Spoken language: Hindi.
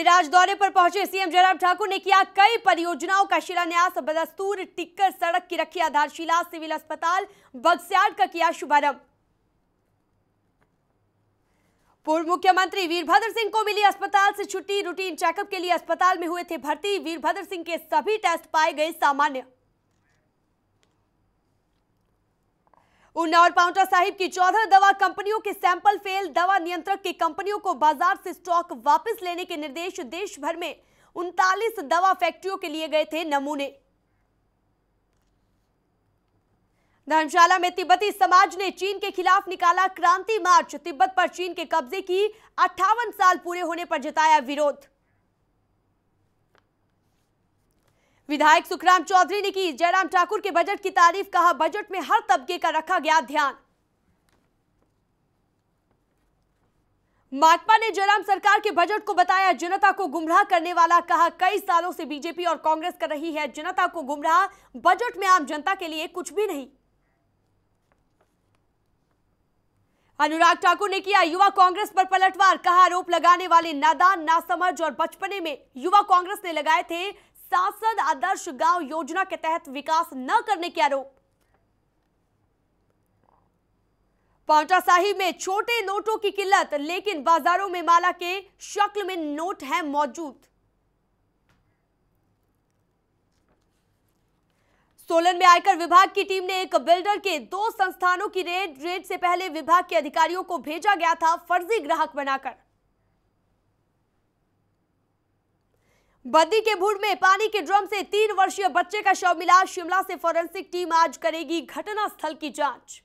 सिराज दौरे पर पहुंचे सीएम जयराम ठाकुर ने किया कई परियोजनाओं का शिलान्यास बदस्तूर टिक्कर सड़क की रखी आधारशिला सिविल अस्पताल बगस्याड का किया शुभारंभ पूर्व मुख्यमंत्री वीरभद्र सिंह को मिली अस्पताल से छुट्टी रूटीन चेकअप के लिए अस्पताल में हुए थे भर्ती वीरभद्र सिंह के सभी टेस्ट पाए गए सामान्य उन्नाव और पाउंटा साहिब की चौदह दवा कंपनियों के सैंपल फेल दवा नियंत्रक की कंपनियों को बाजार से स्टॉक वापस लेने के निर्देश देश भर में उनतालीस दवा फैक्ट्रियों के लिए गए थे नमूने धर्मशाला में तिब्बती समाज ने चीन के खिलाफ निकाला क्रांति मार्च तिब्बत पर चीन के कब्जे की अट्ठावन साल पूरे होने पर जताया विरोध विधायक सुखराम चौधरी ने की जयराम ठाकुर के बजट की तारीफ कहा बजट में हर तबके का रखा गया ध्यान माकपा ने जयराम सरकार के बजट को बताया जनता को गुमराह करने वाला कहा कई सालों से बीजेपी और कांग्रेस कर रही है जनता को गुमराह बजट में आम जनता के लिए कुछ भी नहीं अनुराग ठाकुर ने किया युवा कांग्रेस पर पलटवार कहा आरोप लगाने वाले नादान नासमझ और बचपने में युवा कांग्रेस ने लगाए थे सांसद आदर्श गांव योजना के तहत विकास न करने के आरोप साहिब में छोटे नोटों की किल्लत लेकिन बाजारों में माला के शक्ल में नोट है मौजूद सोलन में आयकर विभाग की टीम ने एक बिल्डर के दो संस्थानों की रेड रेड से पहले विभाग के अधिकारियों को भेजा गया था फर्जी ग्राहक बनाकर बद्दी के भूड में पानी के ड्रम से तीन वर्षीय बच्चे का शव मिला शिमला से फॉरेंसिक टीम आज करेगी घटनास्थल की जांच